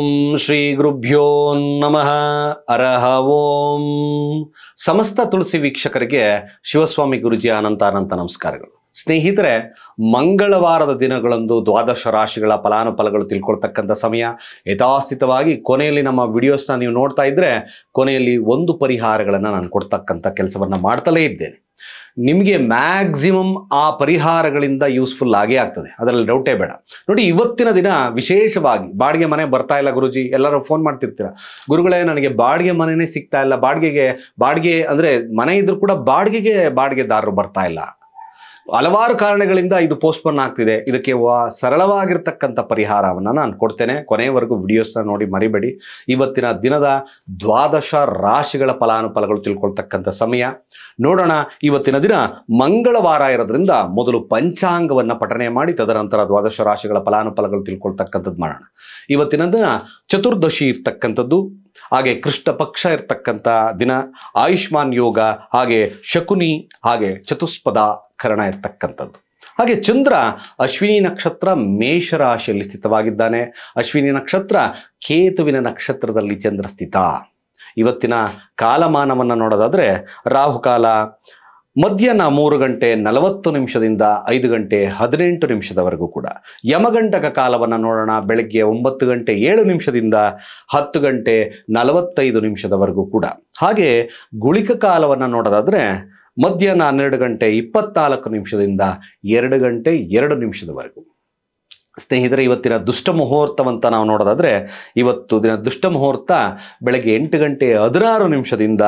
ಓಂ ಶ್ರೀ ಗುರುಭ್ಯೋ ನಮಃ ಅರಹ ಓಂ ಸಮಸ್ತ ತುಳಸಿ ವೀಕ್ಷಕರಿಗೆ ಶಿವಸ್ವಾಮಿ ಗುರುಜಿ ಅನಂತ ಅನಂತ ನಮಸ್ಕಾರಗಳು ಸ್ನೇಹಿತರೆ ಮಂಗಳವಾರದ ದಿನಗಳಂದು ದ್ವಾದಶ ರಾಶಿಗಳ ಫಲಾನುಫಲಗಳು ತಿಳ್ಕೊಳ್ತಕ್ಕಂಥ ಸಮಯ ಯಥಾಸ್ಥಿತವಾಗಿ ಕೊನೆಯಲ್ಲಿ ನಮ್ಮ ವಿಡಿಯೋಸ್ನ ನೀವು ನೋಡ್ತಾ ಇದ್ದರೆ ಕೊನೆಯಲ್ಲಿ ಒಂದು ಪರಿಹಾರಗಳನ್ನು ನಾನು ಕೊಡ್ತಕ್ಕಂಥ ಕೆಲಸವನ್ನು ಮಾಡ್ತಲೇ ಇದ್ದೇನೆ ನಿಮಗೆ ಮ್ಯಾಕ್ಸಿಮಮ್ ಆ ಪರಿಹಾರಗಳಿಂದ ಯೂಸ್ಫುಲ್ ಆಗೇ ಆಗ್ತದೆ ಅದರಲ್ಲಿ ಡೌಟೇ ಬೇಡ ನೋಡಿ ಇವತ್ತಿನ ದಿನ ವಿಶೇಷವಾಗಿ ಬಾಡಿಗೆ ಮನೆ ಬರ್ತಾ ಇಲ್ಲ ಗುರುಜಿ ಎಲ್ಲರೂ ಫೋನ್ ಮಾಡ್ತಿರ್ತೀರ ಗುರುಗಳೇ ನನಗೆ ಬಾಡಿಗೆ ಮನೆಯೇ ಸಿಗ್ತಾ ಇಲ್ಲ ಬಾಡಿಗೆಗೆ ಬಾಡಿಗೆ ಅಂದರೆ ಮನೆ ಇದ್ರೂ ಕೂಡ ಬಾಡಿಗೆಗೆ ಬಾಡಿಗೆದಾರರು ಬರ್ತಾ ಇಲ್ಲ ಹಲವಾರು ಕಾರಣಗಳಿಂದ ಇದು ಪೋಸ್ಟ್ಪೋನ್ ಆಗ್ತಿದೆ ಇದಕ್ಕೆ ಸರಳವಾಗಿರ್ತಕ್ಕಂಥ ಪರಿಹಾರವನ್ನು ನಾನು ಕೊಡ್ತೇನೆ ಕೊನೆಯವರೆಗೂ ವಿಡಿಯೋಸ್ನ ನೋಡಿ ಮರಿಬೇಡಿ ಇವತ್ತಿನ ದಿನದ ದ್ವಾದಶ ರಾಶಿಗಳ ಫಲಾನುಫಲಗಳು ತಿಳ್ಕೊಳ್ತಕ್ಕಂಥ ಸಮಯ ನೋಡೋಣ ಇವತ್ತಿನ ದಿನ ಮಂಗಳವಾರ ಇರೋದ್ರಿಂದ ಮೊದಲು ಪಂಚಾಂಗವನ್ನು ಪಠನೆ ಮಾಡಿ ತದನಂತರ ದ್ವಾದಶ ರಾಶಿಗಳ ಫಲಾನುಫಲಗಳು ತಿಳ್ಕೊಳ್ತಕ್ಕಂಥದ್ದು ಮಾಡೋಣ ಇವತ್ತಿನ ದಿನ ಚತುರ್ದಶಿ ಇರ್ತಕ್ಕಂಥದ್ದು ಹಾಗೆ ಕೃಷ್ಣ ಪಕ್ಷ ಇರ್ತಕ್ಕಂಥ ದಿನ ಆಯುಷ್ಮಾನ್ ಯೋಗ ಹಾಗೆ ಶಕುನಿ ಹಾಗೆ ಚತುಷ್ಪದ ಕರಣ ಇರ್ತಕ್ಕಂಥದ್ದು ಹಾಗೆ ಚಂದ್ರ ಅಶ್ವಿನಿ ನಕ್ಷತ್ರ ಮೇಷರಾಶಿಯಲ್ಲಿ ಸ್ಥಿತವಾಗಿದ್ದಾನೆ ಅಶ್ವಿನಿ ನಕ್ಷತ್ರ ಕೇತುವಿನ ನಕ್ಷತ್ರದಲ್ಲಿ ಚಂದ್ರ ಸ್ಥಿತ ಇವತ್ತಿನ ಕಾಲಮಾನವನ್ನು ನೋಡೋದಾದರೆ ರಾಹುಕಾಲ ಮಧ್ಯಾಹ್ನ ಮೂರು ಗಂಟೆ ನಲವತ್ತು ನಿಮಿಷದಿಂದ ಐದು ಗಂಟೆ ಹದಿನೆಂಟು ನಿಮಿಷದವರೆಗೂ ಕೂಡ ಯಮಗಂಟಕ ಕಾಲವನ್ನು ನೋಡೋಣ ಬೆಳಗ್ಗೆ ಒಂಬತ್ತು ಗಂಟೆ ಏಳು ನಿಮಿಷದಿಂದ ಹತ್ತು ಗಂಟೆ ನಲವತ್ತೈದು ನಿಮಿಷದವರೆಗೂ ಕೂಡ ಹಾಗೆ ಗುಳಿಕ ಕಾಲವನ್ನು ನೋಡೋದಾದರೆ ಮಧ್ಯಾಹ್ನ ಹನ್ನೆರಡು ಗಂಟೆ ಇಪ್ಪತ್ತ್ನಾಲ್ಕು ನಿಮಿಷದಿಂದ ಎರಡು ಗಂಟೆ ಎರಡು ನಿಮಿಷದವರೆಗೂ ಸ್ನೇಹಿತರೆ ಇವತ್ತಿನ ದುಷ್ಟ ಮುಹೂರ್ತವಂತ ನಾವು ನೋಡೋದಾದ್ರೆ ಇವತ್ತು ದಿನ ದುಷ್ಟ ಮುಹೂರ್ತ ಬೆಳಗ್ಗೆ ಎಂಟು ಗಂಟೆ ಹದಿನಾರು ನಿಮಿಷದಿಂದ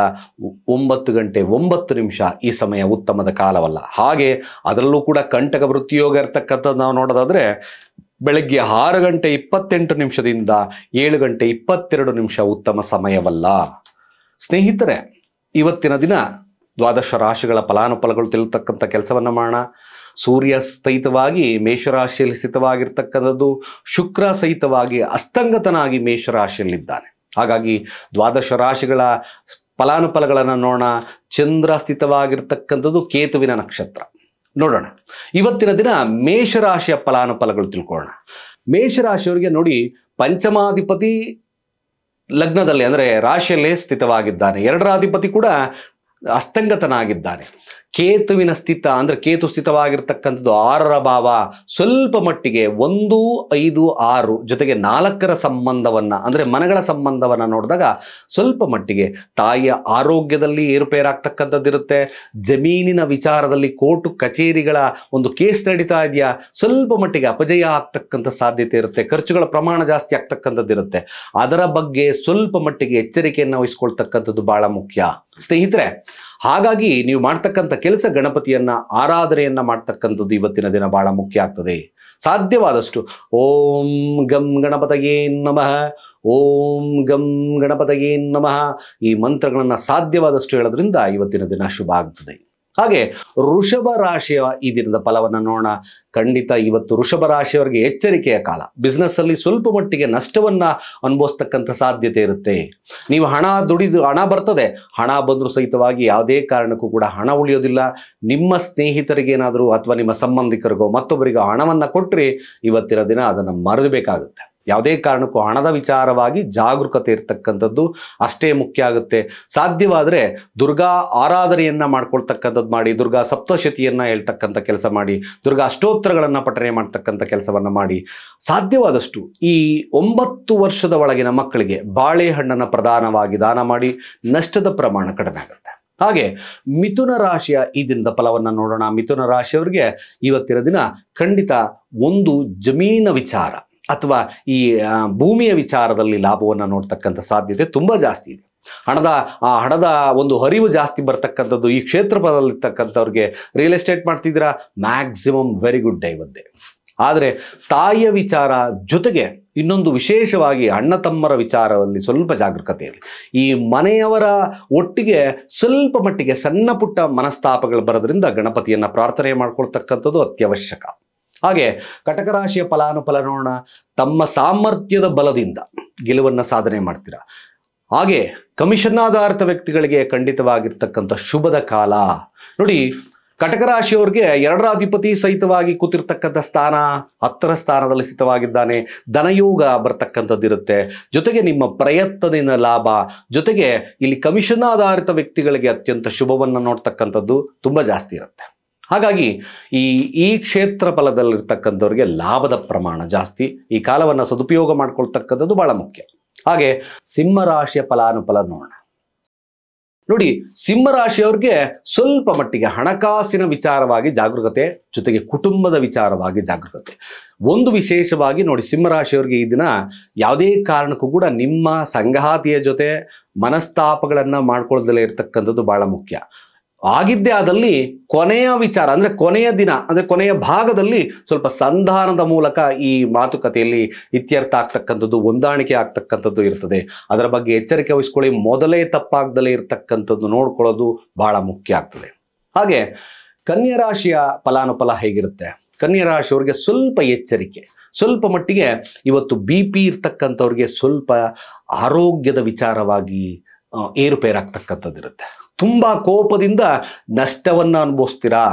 ಒಂಬತ್ತು ಗಂಟೆ ಒಂಬತ್ತು ನಿಮಿಷ ಈ ಸಮಯ ಉತ್ತಮದ ಕಾಲವಲ್ಲ ಹಾಗೆ ಅದರಲ್ಲೂ ಕೂಡ ಕಂಟಕ ವೃತ್ತಿಯೋಗ ಇರ್ತಕ್ಕಂಥದ್ದು ನಾವು ನೋಡೋದಾದರೆ ಬೆಳಗ್ಗೆ ಆರು ಗಂಟೆ ಇಪ್ಪತ್ತೆಂಟು ನಿಮಿಷದಿಂದ ಏಳು ಗಂಟೆ ಇಪ್ಪತ್ತೆರಡು ನಿಮಿಷ ಉತ್ತಮ ಸಮಯವಲ್ಲ ಸ್ನೇಹಿತರೆ ಇವತ್ತಿನ ದಿನ ದ್ವಾದಶ ರಾಶಿಗಳ ಫಲಾನುಫಲಗಳು ತಿಳಿತಕ್ಕಂಥ ಕೆಲಸವನ್ನು ಮಾಡೋಣ ಸೂರ್ಯ ಸ್ಥೈತವಾಗಿ ಮೇಷರಾಶಿಯಲ್ಲಿ ಸ್ಥಿತವಾಗಿರ್ತಕ್ಕಂಥದ್ದು ಶುಕ್ರ ಸಹಿತವಾಗಿ ಅಸ್ತಂಗತನಾಗಿ ಮೇಷರಾಶಿಯಲ್ಲಿದ್ದಾನೆ ಹಾಗಾಗಿ ದ್ವಾದಶ ರಾಶಿಗಳ ಫಲಾನುಫಲಗಳನ್ನು ನೋಡೋಣ ಚಂದ್ರ ಸ್ಥಿತವಾಗಿರ್ತಕ್ಕಂಥದ್ದು ಕೇತುವಿನ ನಕ್ಷತ್ರ ನೋಡೋಣ ಇವತ್ತಿನ ದಿನ ಮೇಷರಾಶಿಯ ಫಲಾನುಫಲಗಳು ತಿಳ್ಕೊಳ್ಳೋಣ ಮೇಷರಾಶಿಯವರಿಗೆ ನೋಡಿ ಪಂಚಮಾಧಿಪತಿ ಲಗ್ನದಲ್ಲಿ ಅಂದರೆ ರಾಶಿಯಲ್ಲೇ ಸ್ಥಿತವಾಗಿದ್ದಾನೆ ಎರಡರ ಅಧಿಪತಿ ಕೂಡ ಅಸ್ತಂಗತನಾಗಿದ್ದಾನೆ ಕೇತುವಿನ ಸ್ಥಿತ ಅಂದರೆ ಕೇತು ಸ್ಥಿತವಾಗಿರ್ತಕ್ಕಂಥದ್ದು ಆರರ ಭಾವ ಸ್ವಲ್ಪ ಮಟ್ಟಿಗೆ ಒಂದು ಐದು ಆರು ಜೊತೆಗೆ ನಾಲ್ಕರ ಸಂಬಂಧವನ್ನು ಅಂದರೆ ಮನಗಳ ಸಂಬಂಧವನ್ನು ನೋಡಿದಾಗ ಸ್ವಲ್ಪ ಮಟ್ಟಿಗೆ ತಾಯಿಯ ಆರೋಗ್ಯದಲ್ಲಿ ಏರುಪೇರಾಗ್ತಕ್ಕಂಥದ್ದಿರುತ್ತೆ ಜಮೀನಿನ ವಿಚಾರದಲ್ಲಿ ಕೋರ್ಟು ಕಚೇರಿಗಳ ಒಂದು ಕೇಸ್ ನಡೀತಾ ಇದೆಯಾ ಸ್ವಲ್ಪ ಮಟ್ಟಿಗೆ ಅಪಜಯ ಆಗ್ತಕ್ಕಂಥ ಸಾಧ್ಯತೆ ಇರುತ್ತೆ ಖರ್ಚುಗಳ ಪ್ರಮಾಣ ಜಾಸ್ತಿ ಆಗ್ತಕ್ಕಂಥದ್ದಿರುತ್ತೆ ಅದರ ಬಗ್ಗೆ ಸ್ವಲ್ಪ ಮಟ್ಟಿಗೆ ಎಚ್ಚರಿಕೆಯನ್ನು ವಹಿಸ್ಕೊಳ್ತಕ್ಕಂಥದ್ದು ಭಾಳ ಮುಖ್ಯ ಸ್ನೇಹಿತರೆ ಹಾಗಾಗಿ ನೀವು ಮಾಡ್ತಕ್ಕಂಥ ಕೆಲಸ ಗಣಪತಿಯನ್ನ ಆರಾಧನೆಯನ್ನ ಮಾಡ್ತಕ್ಕಂಥದ್ದು ಇವತ್ತಿನ ದಿನ ಬಹಳ ಮುಖ್ಯ ಆಗ್ತದೆ ಸಾಧ್ಯವಾದಷ್ಟು ಓಂ ಗಂ ಗಣಪತಯೇ ನಮಃ ಓಂ ಗಂ ಗಣಪತಯೇ ನಮಃ ಈ ಮಂತ್ರಗಳನ್ನು ಸಾಧ್ಯವಾದಷ್ಟು ಹೇಳೋದ್ರಿಂದ ಇವತ್ತಿನ ದಿನ ಶುಭ ಆಗ್ತದೆ ಹಾಗೆ ಋಷಭ ರಾಶಿಯ ಈ ದಿನದ ಫಲವನ್ನು ನೋಡೋಣ ಖಂಡಿತ ಇವತ್ತು ಋಷಭ ರಾಶಿಯವರಿಗೆ ಎಚ್ಚರಿಕೆಯ ಕಾಲ ಬಿಸ್ನೆಸ್ಸಲ್ಲಿ ಸ್ವಲ್ಪ ಮಟ್ಟಿಗೆ ನಷ್ಟವನ್ನು ಅನುಭವಿಸ್ತಕ್ಕಂಥ ಸಾಧ್ಯತೆ ಇರುತ್ತೆ ನೀವು ಹಣ ದುಡಿದು ಹಣ ಬರ್ತದೆ ಹಣ ಬಂದರೂ ಸಹಿತವಾಗಿ ಯಾವುದೇ ಕಾರಣಕ್ಕೂ ಕೂಡ ಹಣ ಉಳಿಯೋದಿಲ್ಲ ನಿಮ್ಮ ಸ್ನೇಹಿತರಿಗೇನಾದರೂ ಅಥವಾ ನಿಮ್ಮ ಸಂಬಂಧಿಕರಿಗೋ ಮತ್ತೊಬ್ಬರಿಗೋ ಹಣವನ್ನು ಕೊಟ್ಟರೆ ಇವತ್ತಿನ ದಿನ ಅದನ್ನು ಮರದಬೇಕಾಗುತ್ತೆ ಯಾವುದೇ ಕಾರಣಕ್ಕೂ ಹಣದ ವಿಚಾರವಾಗಿ ಜಾಗರೂಕತೆ ಇರತಕ್ಕಂಥದ್ದು ಅಷ್ಟೇ ಮುಖ್ಯ ಆಗುತ್ತೆ ಸಾಧ್ಯವಾದರೆ ದುರ್ಗಾ ಆರಾಧನೆಯನ್ನು ಮಾಡ್ಕೊಳ್ತಕ್ಕಂಥದ್ದು ಮಾಡಿ ದುರ್ಗಾ ಸಪ್ತಶತಿಯನ್ನು ಹೇಳ್ತಕ್ಕಂಥ ಕೆಲಸ ಮಾಡಿ ದುರ್ಗಾ ಅಷ್ಟೋತ್ತರಗಳನ್ನು ಪಠನೆ ಮಾಡ್ತಕ್ಕಂಥ ಕೆಲಸವನ್ನು ಮಾಡಿ ಸಾಧ್ಯವಾದಷ್ಟು ಈ ಒಂಬತ್ತು ವರ್ಷದ ಒಳಗಿನ ಮಕ್ಕಳಿಗೆ ಬಾಳೆಹಣ್ಣನ್ನು ಪ್ರಧಾನವಾಗಿ ದಾನ ಮಾಡಿ ನಷ್ಟದ ಪ್ರಮಾಣ ಕಡಿಮೆ ಆಗುತ್ತೆ ಹಾಗೆ ಮಿಥುನ ರಾಶಿಯ ಈ ದಿನದ ಫಲವನ್ನು ನೋಡೋಣ ಮಿಥುನ ರಾಶಿಯವರಿಗೆ ಇವತ್ತಿನ ದಿನ ಖಂಡಿತ ಒಂದು ಜಮೀನ ವಿಚಾರ ಅಥವಾ ಈ ಭೂಮಿಯ ವಿಚಾರದಲ್ಲಿ ಲಾಭವನ್ನು ನೋಡ್ತಕ್ಕಂಥ ಸಾಧ್ಯತೆ ತುಂಬ ಜಾಸ್ತಿ ಇದೆ ಹಣದ ಆ ಹಣದ ಒಂದು ಹರಿವು ಜಾಸ್ತಿ ಬರ್ತಕ್ಕಂಥದ್ದು ಈ ಕ್ಷೇತ್ರದಲ್ಲಿರ್ತಕ್ಕಂಥವ್ರಿಗೆ ರಿಯಲ್ ಎಸ್ಟೇಟ್ ಮಾಡ್ತಿದ್ದೀರಾ ಮ್ಯಾಕ್ಸಿಮಮ್ ವೆರಿ ಗುಡ್ ಡೇ ಒಂದೇ ಆದರೆ ತಾಯಿಯ ವಿಚಾರ ಜೊತೆಗೆ ಇನ್ನೊಂದು ವಿಶೇಷವಾಗಿ ಅಣ್ಣ ತಮ್ಮರ ವಿಚಾರದಲ್ಲಿ ಸ್ವಲ್ಪ ಜಾಗೃತೆ ಇರಲಿ ಈ ಮನೆಯವರ ಒಟ್ಟಿಗೆ ಸ್ವಲ್ಪ ಮಟ್ಟಿಗೆ ಸಣ್ಣ ಪುಟ್ಟ ಮನಸ್ತಾಪಗಳು ಬರೋದ್ರಿಂದ ಗಣಪತಿಯನ್ನು ಪ್ರಾರ್ಥನೆ ಮಾಡ್ಕೊಳ್ತಕ್ಕಂಥದ್ದು ಅತ್ಯವಶ್ಯಕ ಹಾಗೆ ಕಟಕ ರಾಶಿಯ ಫಲಾನುಫಲ ನೋಡೋಣ ತಮ್ಮ ಸಾಮರ್ಥ್ಯದ ಬಲದಿಂದ ಗೆಲುವನ್ನು ಸಾಧನೆ ಮಾಡ್ತೀರ ಹಾಗೆ ಕಮಿಷನ್ ಆಧಾರಿತ ವ್ಯಕ್ತಿಗಳಿಗೆ ಖಂಡಿತವಾಗಿರ್ತಕ್ಕಂಥ ಶುಭದ ಕಾಲ ನೋಡಿ ಕಟಕ ರಾಶಿಯವ್ರಿಗೆ ಎರಡರ ಅಧಿಪತಿ ಸಹಿತವಾಗಿ ಕೂತಿರ್ತಕ್ಕಂಥ ಸ್ಥಾನ ಹತ್ತರ ಸ್ಥಾನದಲ್ಲಿ ಸ್ಥಿತವಾಗಿದ್ದಾನೆ ಧನಯೋಗ ಬರ್ತಕ್ಕಂಥದ್ದಿರುತ್ತೆ ಜೊತೆಗೆ ನಿಮ್ಮ ಪ್ರಯತ್ನದಿಂದ ಲಾಭ ಜೊತೆಗೆ ಇಲ್ಲಿ ಕಮಿಷನ್ ಆಧಾರಿತ ವ್ಯಕ್ತಿಗಳಿಗೆ ಅತ್ಯಂತ ಶುಭವನ್ನು ನೋಡ್ತಕ್ಕಂಥದ್ದು ತುಂಬ ಜಾಸ್ತಿ ಇರುತ್ತೆ ಹಾಗಾಗಿ ಈ ಈ ಕ್ಷೇತ್ರ ಫಲದಲ್ಲಿರ್ತಕ್ಕಂಥವ್ರಿಗೆ ಲಾಭದ ಪ್ರಮಾಣ ಜಾಸ್ತಿ ಈ ಕಾಲವನ್ನು ಸದುಪಯೋಗ ಮಾಡ್ಕೊಳ್ತಕ್ಕಂಥದ್ದು ಭಾಳ ಮುಖ್ಯ ಹಾಗೆ ಸಿಂಹರಾಶಿಯ ಫಲಾನುಫಲ ನೋಡೋಣ ನೋಡಿ ಸಿಂಹರಾಶಿಯವ್ರಿಗೆ ಸ್ವಲ್ಪ ಮಟ್ಟಿಗೆ ಹಣಕಾಸಿನ ವಿಚಾರವಾಗಿ ಜಾಗರೂಕತೆ ಜೊತೆಗೆ ಕುಟುಂಬದ ವಿಚಾರವಾಗಿ ಜಾಗೃತತೆ ಒಂದು ವಿಶೇಷವಾಗಿ ನೋಡಿ ಸಿಂಹರಾಶಿಯವ್ರಿಗೆ ಈ ದಿನ ಯಾವುದೇ ಕಾರಣಕ್ಕೂ ಕೂಡ ನಿಮ್ಮ ಸಂಗಾತಿಯ ಜೊತೆ ಮನಸ್ತಾಪಗಳನ್ನು ಮಾಡ್ಕೊಳ್ಳೋದಲ್ಲೇ ಇರತಕ್ಕಂಥದ್ದು ಭಾಳ ಮುಖ್ಯ ಆಗಿದ್ದೇ ಆದಲ್ಲಿ ಕೊನೆಯ ವಿಚಾರ ಅಂದರೆ ಕೊನೆಯ ದಿನ ಅಂದರೆ ಕೊನೆಯ ಭಾಗದಲ್ಲಿ ಸ್ವಲ್ಪ ಸಂಧಾನದ ಮೂಲಕ ಈ ಮಾತುಕತೆಯಲ್ಲಿ ಇತ್ಯರ್ಥ ಆಗ್ತಕ್ಕಂಥದ್ದು ಹೊಂದಾಣಿಕೆ ಆಗ್ತಕ್ಕಂಥದ್ದು ಇರ್ತದೆ ಅದರ ಬಗ್ಗೆ ಎಚ್ಚರಿಕೆ ವಹಿಸ್ಕೊಳ್ಳಿ ಮೊದಲೇ ತಪ್ಪಾಗ್ದಲೇ ಇರತಕ್ಕಂಥದ್ದು ನೋಡ್ಕೊಳ್ಳೋದು ಬಹಳ ಮುಖ್ಯ ಆಗ್ತದೆ ಹಾಗೆ ಕನ್ಯಾ ರಾಶಿಯ ಫಲಾನುಫಲ ಹೇಗಿರುತ್ತೆ ಕನ್ಯಾ ರಾಶಿಯವರಿಗೆ ಸ್ವಲ್ಪ ಎಚ್ಚರಿಕೆ ಸ್ವಲ್ಪ ಮಟ್ಟಿಗೆ ಇವತ್ತು ಬಿ ಪಿ ಇರ್ತಕ್ಕಂಥವ್ರಿಗೆ ಸ್ವಲ್ಪ ಆರೋಗ್ಯದ ವಿಚಾರವಾಗಿ ಏರುಪೇರಾಗ್ತಕ್ಕಂಥದ್ದಿರುತ್ತೆ ತುಂಬ ಕೋಪದಿಂದ ನಷ್ಟವನ್ನು ಅನುಭವಿಸ್ತೀರಾ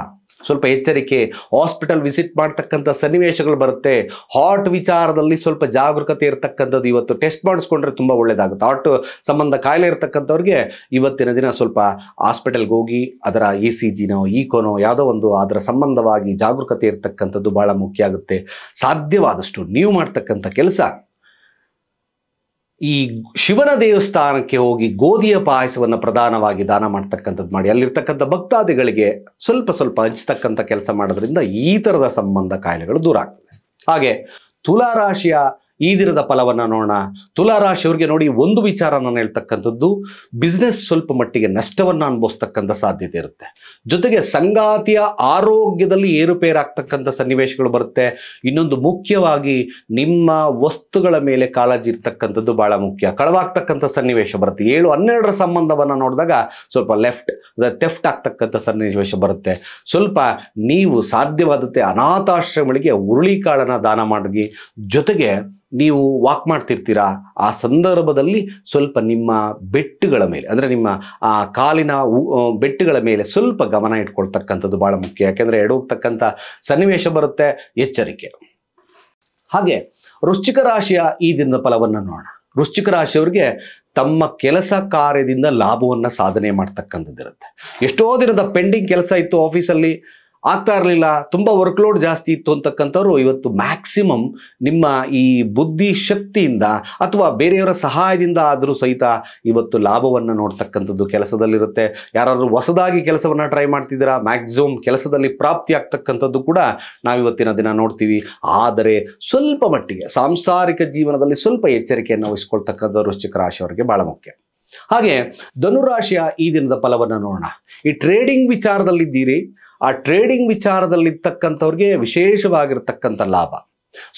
ಸ್ವಲ್ಪ ಎಚ್ಚರಿಕೆ ಹಾಸ್ಪಿಟಲ್ ವಿಸಿಟ್ ಮಾಡ್ತಕ್ಕಂಥ ಸನ್ನಿವೇಶಗಳು ಬರುತ್ತೆ ಹಾರ್ಟ್ ವಿಚಾರದಲ್ಲಿ ಸ್ವಲ್ಪ ಜಾಗರೂಕತೆ ಇರತಕ್ಕಂಥದ್ದು ಇವತ್ತು ಟೆಸ್ಟ್ ಮಾಡಿಸ್ಕೊಂಡ್ರೆ ತುಂಬ ಒಳ್ಳೆಯದಾಗುತ್ತೆ ಹಾರ್ಟ್ ಸಂಬಂಧ ಕಾಯಿಲೆ ಇರತಕ್ಕಂಥವ್ರಿಗೆ ಇವತ್ತಿನ ದಿನ ಸ್ವಲ್ಪ ಹಾಸ್ಪಿಟಲ್ಗೆ ಹೋಗಿ ಅದರ ಇ ಸಿ ಜಿನೋ ಈಕೋನೋ ಯಾವುದೋ ಒಂದು ಅದರ ಸಂಬಂಧವಾಗಿ ಜಾಗರೂಕತೆ ಇರತಕ್ಕಂಥದ್ದು ಭಾಳ ಮುಖ್ಯ ಆಗುತ್ತೆ ಸಾಧ್ಯವಾದಷ್ಟು ನೀವು ಮಾಡ್ತಕ್ಕಂಥ ಕೆಲಸ ಈ ಶಿವನ ದೇವಸ್ಥಾನಕ್ಕೆ ಹೋಗಿ ಗೋಧಿಯ ಪಾಯಸವನ್ನು ಪ್ರಧಾನವಾಗಿ ದಾನ ಮಾಡ್ತಕ್ಕಂಥದ್ದು ಮಾಡಿ ಅಲ್ಲಿರ್ತಕ್ಕಂಥ ಭಕ್ತಾದಿಗಳಿಗೆ ಸ್ವಲ್ಪ ಸ್ವಲ್ಪ ಹಂಚ್ತಕ್ಕಂಥ ಕೆಲಸ ಮಾಡೋದ್ರಿಂದ ಈ ಥರದ ಸಂಬಂಧ ಕಾಯಿಲೆಗಳು ದೂರ ಆಗ್ತದೆ ಹಾಗೆ ತುಲಾರಾಶಿಯ ಈ ದಿನದ ಫಲವನ್ನು ನೋಡೋಣ ತುಲಾರಾಶಿಯವ್ರಿಗೆ ನೋಡಿ ಒಂದು ವಿಚಾರ ನಾನು ಹೇಳ್ತಕ್ಕಂಥದ್ದು ಬಿಸ್ನೆಸ್ ಸ್ವಲ್ಪ ಮಟ್ಟಿಗೆ ನಷ್ಟವನ್ನು ಅನುಭವಿಸ್ತಕ್ಕಂಥ ಸಾಧ್ಯತೆ ಇರುತ್ತೆ ಜೊತೆಗೆ ಸಂಗಾತಿಯ ಆರೋಗ್ಯದಲ್ಲಿ ಏರುಪೇರಾಗ್ತಕ್ಕಂಥ ಸನ್ನಿವೇಶಗಳು ಬರುತ್ತೆ ಇನ್ನೊಂದು ಮುಖ್ಯವಾಗಿ ನಿಮ್ಮ ವಸ್ತುಗಳ ಮೇಲೆ ಕಾಳಜಿ ಇರ್ತಕ್ಕಂಥದ್ದು ಬಹಳ ಮುಖ್ಯ ಕಳವಾಗ್ತಕ್ಕಂಥ ಸನ್ನಿವೇಶ ಬರುತ್ತೆ ಏಳು ಹನ್ನೆರಡರ ಸಂಬಂಧವನ್ನು ನೋಡಿದಾಗ ಸ್ವಲ್ಪ ಲೆಫ್ಟ್ ತೆಫ್ಟ್ ಆಗ್ತಕ್ಕಂಥ ಸನ್ನಿವೇಶ ಬರುತ್ತೆ ಸ್ವಲ್ಪ ನೀವು ಸಾಧ್ಯವಾದಂತೆ ಅನಾಥಾಶ್ರಮಗಳಿಗೆ ಕಾಳನ್ನು ದಾನ ಮಾಡಿ ಜೊತೆಗೆ ನೀವು ವಾಕ್ ಮಾಡ್ತಿರ್ತೀರಾ ಆ ಸಂದರ್ಭದಲ್ಲಿ ಸ್ವಲ್ಪ ನಿಮ್ಮ ಬೆಟ್ಟುಗಳ ಮೇಲೆ ಅಂದರೆ ನಿಮ್ಮ ಆ ಕಾಲಿನ ಬೆಟ್ಟುಗಳ ಮೇಲೆ ಸ್ವಲ್ಪ ಗಮನ ಇಟ್ಕೊಳ್ತಕ್ಕಂಥದ್ದು ಭಾಳ ಮುಖ್ಯ ಯಾಕೆಂದರೆ ಎಡೋಗ್ತಕ್ಕಂಥ ಸನ್ನಿವೇಶ ಬರುತ್ತೆ ಎಚ್ಚರಿಕೆ ಹಾಗೆ ವೃಶ್ಚಿಕ ರಾಶಿಯ ಈ ದಿನದ ಫಲವನ್ನು ನೋಡೋಣ ವೃಶ್ಚಿಕ ರಾಶಿಯವರಿಗೆ ತಮ್ಮ ಕೆಲಸ ಕಾರ್ಯದಿಂದ ಲಾಭವನ್ನು ಸಾಧನೆ ಮಾಡ್ತಕ್ಕಂಥದ್ದಿರುತ್ತೆ ಎಷ್ಟೋ ದಿನದ ಪೆಂಡಿಂಗ್ ಕೆಲಸ ಇತ್ತು ಆಫೀಸಲ್ಲಿ ಆಗ್ತಾ ಇರಲಿಲ್ಲ ತುಂಬ ವರ್ಕ್ಲೋಡ್ ಜಾಸ್ತಿ ಇತ್ತು ಅಂತಕ್ಕಂಥವ್ರು ಇವತ್ತು ಮ್ಯಾಕ್ಸಿಮಮ್ ನಿಮ್ಮ ಈ ಬುದ್ಧಿ ಶಕ್ತಿಯಿಂದ ಅಥವಾ ಬೇರೆಯವರ ಸಹಾಯದಿಂದ ಆದರೂ ಸಹಿತ ಇವತ್ತು ಲಾಭವನ್ನು ನೋಡ್ತಕ್ಕಂಥದ್ದು ಕೆಲಸದಲ್ಲಿರುತ್ತೆ ಯಾರಾದರೂ ಹೊಸದಾಗಿ ಕೆಲಸವನ್ನು ಟ್ರೈ ಮಾಡ್ತಿದ್ದೀರಾ ಮ್ಯಾಕ್ಸಿಮಮ್ ಕೆಲಸದಲ್ಲಿ ಪ್ರಾಪ್ತಿ ಆಗ್ತಕ್ಕಂಥದ್ದು ಕೂಡ ನಾವಿವತ್ತಿನ ದಿನ ನೋಡ್ತೀವಿ ಆದರೆ ಸ್ವಲ್ಪ ಮಟ್ಟಿಗೆ ಸಾಂಸಾರಿಕ ಜೀವನದಲ್ಲಿ ಸ್ವಲ್ಪ ಎಚ್ಚರಿಕೆಯನ್ನು ವಹಿಸ್ಕೊಳ್ತಕ್ಕಂಥ ವೃಶ್ಚಿಕ ಅವರಿಗೆ ಭಾಳ ಮುಖ್ಯ ಹಾಗೆ ಧನುರಾಶಿಯ ಈ ದಿನದ ಫಲವನ್ನು ನೋಡೋಣ ಈ ಟ್ರೇಡಿಂಗ್ ವಿಚಾರದಲ್ಲಿದ್ದೀರಿ ಆ ಟ್ರೇಡಿಂಗ್ ವಿಚಾರದಲ್ಲಿರ್ತಕ್ಕಂಥವ್ರಿಗೆ ವಿಶೇಷವಾಗಿರ್ತಕ್ಕಂಥ ಲಾಭ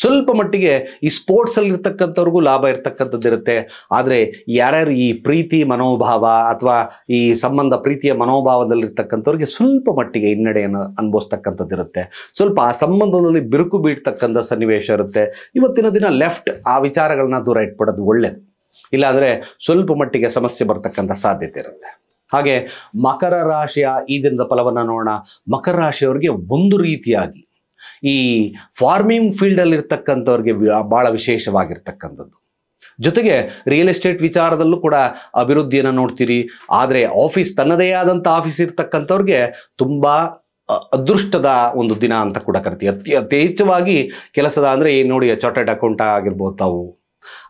ಸ್ವಲ್ಪ ಮಟ್ಟಿಗೆ ಈ ಸ್ಪೋರ್ಟ್ಸಲ್ಲಿ ಇರ್ತಕ್ಕಂಥವ್ರಿಗೂ ಲಾಭ ಇರ್ತಕ್ಕಂಥದ್ದು ಇರುತ್ತೆ ಆದರೆ ಯಾರ್ಯಾರು ಈ ಪ್ರೀತಿ ಮನೋಭಾವ ಅಥವಾ ಈ ಸಂಬಂಧ ಪ್ರೀತಿಯ ಮನೋಭಾವದಲ್ಲಿರ್ತಕ್ಕಂಥವ್ರಿಗೆ ಸ್ವಲ್ಪ ಮಟ್ಟಿಗೆ ಹಿನ್ನಡೆಯನ್ನು ಅನುಭವಿಸ್ತಕ್ಕಂಥದ್ದು ಇರುತ್ತೆ ಸ್ವಲ್ಪ ಆ ಸಂಬಂಧದಲ್ಲಿ ಬಿರುಕು ಬೀಳ್ತಕ್ಕಂಥ ಸನ್ನಿವೇಶ ಇರುತ್ತೆ ಇವತ್ತಿನ ದಿನ ಲೆಫ್ಟ್ ಆ ವಿಚಾರಗಳನ್ನ ದೂರ ಇಟ್ಬಿಡೋದು ಒಳ್ಳೆಯದು ಇಲ್ಲಾಂದರೆ ಸ್ವಲ್ಪ ಮಟ್ಟಿಗೆ ಸಮಸ್ಯೆ ಬರ್ತಕ್ಕಂಥ ಸಾಧ್ಯತೆ ಇರುತ್ತೆ ಹಾಗೆ ಮಕರ ರಾಶಿಯ ಈ ದಿನದ ಫಲವನ್ನು ನೋಡೋಣ ಮಕರ ರಾಶಿಯವರಿಗೆ ಒಂದು ರೀತಿಯಾಗಿ ಈ ಫಾರ್ಮಿಂಗ್ ಫೀಲ್ಡಲ್ಲಿರ್ತಕ್ಕಂಥವ್ರಿಗೆ ಭಾಳ ವಿಶೇಷವಾಗಿರ್ತಕ್ಕಂಥದ್ದು ಜೊತೆಗೆ ರಿಯಲ್ ಎಸ್ಟೇಟ್ ವಿಚಾರದಲ್ಲೂ ಕೂಡ ಅಭಿವೃದ್ಧಿಯನ್ನು ನೋಡ್ತೀರಿ ಆದರೆ ಆಫೀಸ್ ತನ್ನದೇ ಆದಂಥ ಆಫೀಸ್ ಇರ್ತಕ್ಕಂಥವ್ರಿಗೆ ತುಂಬ ಅದೃಷ್ಟದ ಒಂದು ದಿನ ಅಂತ ಕೂಡ ಕರಿತೀವಿ ಅತಿ ಯಥೇಚ್ಛವಾಗಿ ಕೆಲಸದ ಅಂದರೆ ನೋಡಿ ಚಾರ್ಟೆಡ್ ಅಕೌಂಟ ಆಗಿರ್ಬೋದು ತಾವು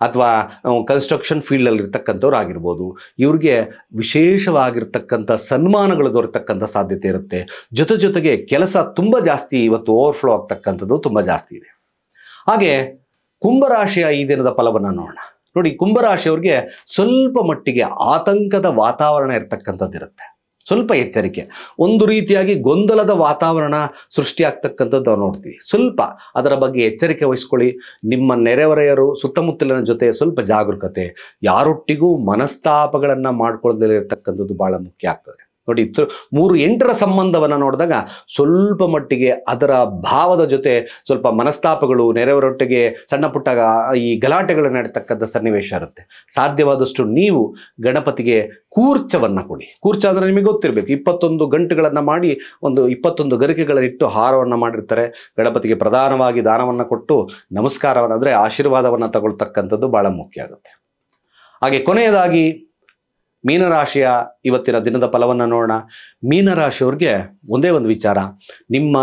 ಅಥವಾ ಕನ್ಸ್ಟ್ರಕ್ಷನ್ ಫೀಲ್ಡಲ್ಲಿ ಇರ್ತಕ್ಕಂಥವ್ರು ಆಗಿರ್ಬೋದು ಇವ್ರಿಗೆ ವಿಶೇಷವಾಗಿರ್ತಕ್ಕಂಥ ಸನ್ಮಾನಗಳು ದೊರೆತಕ್ಕಂಥ ಸಾಧ್ಯತೆ ಇರುತ್ತೆ ಜೊತೆ ಜೊತೆಗೆ ಕೆಲಸ ತುಂಬ ಜಾಸ್ತಿ ಇವತ್ತು ಓವರ್ಫ್ಲೋ ಆಗ್ತಕ್ಕಂಥದ್ದು ತುಂಬ ಜಾಸ್ತಿ ಇದೆ ಹಾಗೆ ಕುಂಭರಾಶಿಯ ಈ ದಿನದ ಫಲವನ್ನು ನೋಡೋಣ ನೋಡಿ ಕುಂಭರಾಶಿಯವ್ರಿಗೆ ಸ್ವಲ್ಪ ಮಟ್ಟಿಗೆ ಆತಂಕದ ವಾತಾವರಣ ಇರತಕ್ಕಂಥದ್ದು ಇರುತ್ತೆ ಸ್ವಲ್ಪ ಎಚ್ಚರಿಕೆ ಒಂದು ರೀತಿಯಾಗಿ ಗೊಂದಲದ ವಾತಾವರಣ ಸೃಷ್ಟಿಯಾಗ್ತಕ್ಕಂಥದ್ದು ನಾವು ನೋಡ್ತೀವಿ ಸ್ವಲ್ಪ ಅದರ ಬಗ್ಗೆ ಎಚ್ಚರಿಕೆ ವಹಿಸ್ಕೊಳ್ಳಿ ನಿಮ್ಮ ನೆರೆಹೊರೆಯರು ಸುತ್ತಮುತ್ತಲಿನ ಜೊತೆ ಸ್ವಲ್ಪ ಜಾಗರೂಕತೆ ಯಾರೊಟ್ಟಿಗೂ ಮನಸ್ತಾಪಗಳನ್ನು ಮಾಡ್ಕೊಳ್ಳದಲ್ಲಿರ್ತಕ್ಕಂಥದ್ದು ಬಹಳ ಭಾಳ ಮುಖ್ಯ ಆಗ್ತದೆ ನೋಡಿ ಮೂರು ಎಂಟರ ಸಂಬಂಧವನ್ನು ನೋಡಿದಾಗ ಸ್ವಲ್ಪ ಮಟ್ಟಿಗೆ ಅದರ ಭಾವದ ಜೊತೆ ಸ್ವಲ್ಪ ಮನಸ್ತಾಪಗಳು ನೆರೆಯವರೊಟ್ಟಿಗೆ ಸಣ್ಣ ಪುಟ್ಟ ಈ ಗಲಾಟೆಗಳನ್ನು ನಡೀತಕ್ಕಂಥ ಸನ್ನಿವೇಶ ಇರುತ್ತೆ ಸಾಧ್ಯವಾದಷ್ಟು ನೀವು ಗಣಪತಿಗೆ ಕೂರ್ಚವನ್ನು ಕೊಡಿ ಕೂರ್ಚ ಅಂದರೆ ನಿಮಗೆ ಗೊತ್ತಿರಬೇಕು ಇಪ್ಪತ್ತೊಂದು ಗಂಟುಗಳನ್ನು ಮಾಡಿ ಒಂದು ಇಪ್ಪತ್ತೊಂದು ಇಟ್ಟು ಹಾರವನ್ನು ಮಾಡಿರ್ತಾರೆ ಗಣಪತಿಗೆ ಪ್ರಧಾನವಾಗಿ ದಾನವನ್ನು ಕೊಟ್ಟು ನಮಸ್ಕಾರವನ್ನು ಅಂದರೆ ಆಶೀರ್ವಾದವನ್ನು ತಗೊಳ್ತಕ್ಕಂಥದ್ದು ಭಾಳ ಮುಖ್ಯ ಆಗುತ್ತೆ ಹಾಗೆ ಕೊನೆಯದಾಗಿ ಮೀನರಾಶಿಯ ಇವತ್ತಿನ ದಿನದ ಫಲವನ್ನು ನೋಡೋಣ ಮೀನರಾಶಿಯವ್ರಿಗೆ ಒಂದೇ ಒಂದು ವಿಚಾರ ನಿಮ್ಮ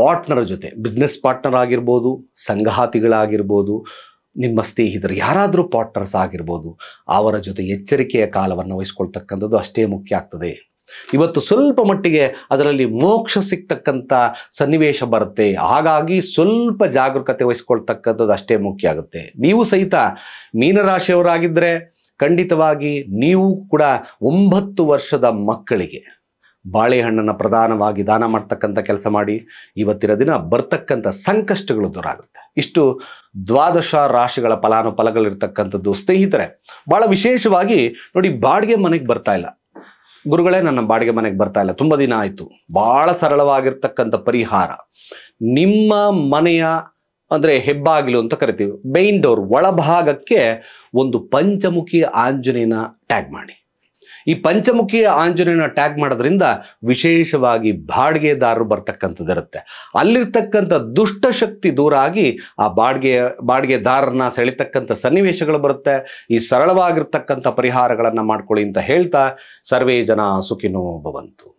ಪಾರ್ಟ್ನರ್ ಜೊತೆ ಬಿಸ್ನೆಸ್ ಪಾರ್ಟ್ನರ್ ಆಗಿರ್ಬೋದು ಸಂಗಾತಿಗಳಾಗಿರ್ಬೋದು ನಿಮ್ಮ ಸ್ನೇಹಿತರು ಯಾರಾದರೂ ಪಾರ್ಟ್ನರ್ಸ್ ಆಗಿರ್ಬೋದು ಅವರ ಜೊತೆ ಎಚ್ಚರಿಕೆಯ ಕಾಲವನ್ನು ವಹಿಸ್ಕೊಳ್ತಕ್ಕಂಥದ್ದು ಅಷ್ಟೇ ಮುಖ್ಯ ಆಗ್ತದೆ ಇವತ್ತು ಸ್ವಲ್ಪ ಮಟ್ಟಿಗೆ ಅದರಲ್ಲಿ ಮೋಕ್ಷ ಸಿಗ್ತಕ್ಕಂಥ ಸನ್ನಿವೇಶ ಬರುತ್ತೆ ಹಾಗಾಗಿ ಸ್ವಲ್ಪ ಜಾಗರೂಕತೆ ವಹಿಸ್ಕೊಳ್ತಕ್ಕಂಥದ್ದು ಅಷ್ಟೇ ಮುಖ್ಯ ಆಗುತ್ತೆ ನೀವು ಸಹಿತ ಮೀನರಾಶಿಯವರಾಗಿದ್ದರೆ ಖಂಡಿತವಾಗಿ ನೀವು ಕೂಡ ಒಂಬತ್ತು ವರ್ಷದ ಮಕ್ಕಳಿಗೆ ಬಾಳೆಹಣ್ಣನ್ನು ಪ್ರಧಾನವಾಗಿ ದಾನ ಮಾಡ್ತಕ್ಕಂಥ ಕೆಲಸ ಮಾಡಿ ಇವತ್ತಿನ ದಿನ ಬರ್ತಕ್ಕಂಥ ಸಂಕಷ್ಟಗಳು ದೂರ ಆಗುತ್ತೆ ಇಷ್ಟು ದ್ವಾದಶ ರಾಶಿಗಳ ಫಲಾನುಫಲಗಳಿರ್ತಕ್ಕಂಥದ್ದು ಸ್ನೇಹಿತರೆ ಭಾಳ ವಿಶೇಷವಾಗಿ ನೋಡಿ ಬಾಡಿಗೆ ಮನೆಗೆ ಬರ್ತಾ ಇಲ್ಲ ಗುರುಗಳೇ ನನ್ನ ಬಾಡಿಗೆ ಮನೆಗೆ ಬರ್ತಾ ಇಲ್ಲ ತುಂಬ ದಿನ ಆಯಿತು ಭಾಳ ಸರಳವಾಗಿರ್ತಕ್ಕಂಥ ಪರಿಹಾರ ನಿಮ್ಮ ಮನೆಯ ಅಂದರೆ ಹೆಬ್ಬಾಗಿಲು ಅಂತ ಕರಿತೀವಿ ಮೇನ್ ಡೋರ್ ಒಳಭಾಗಕ್ಕೆ ಒಂದು ಪಂಚಮುಖಿ ಆಂಜನೇಯನ ಟ್ಯಾಗ್ ಮಾಡಿ ಈ ಪಂಚಮುಖಿ ಆಂಜನೇಯನ ಟ್ಯಾಗ್ ಮಾಡೋದ್ರಿಂದ ವಿಶೇಷವಾಗಿ ಬಾಡಿಗೆದಾರರು ಬರ್ತಕ್ಕಂಥದ್ದಿರುತ್ತೆ ಅಲ್ಲಿರ್ತಕ್ಕಂಥ ದುಷ್ಟಶಕ್ತಿ ದೂರ ಆಗಿ ಆ ಬಾಡಿಗೆ ಬಾಡಿಗೆದಾರರನ್ನ ಸೆಳಿತಕ್ಕಂಥ ಸನ್ನಿವೇಶಗಳು ಬರುತ್ತೆ ಈ ಸರಳವಾಗಿರ್ತಕ್ಕಂಥ ಪರಿಹಾರಗಳನ್ನು ಮಾಡ್ಕೊಳ್ಳಿ ಅಂತ ಹೇಳ್ತಾ ಸರ್ವೇ ಜನ ಸುಖಿನೋ ಭವಂತು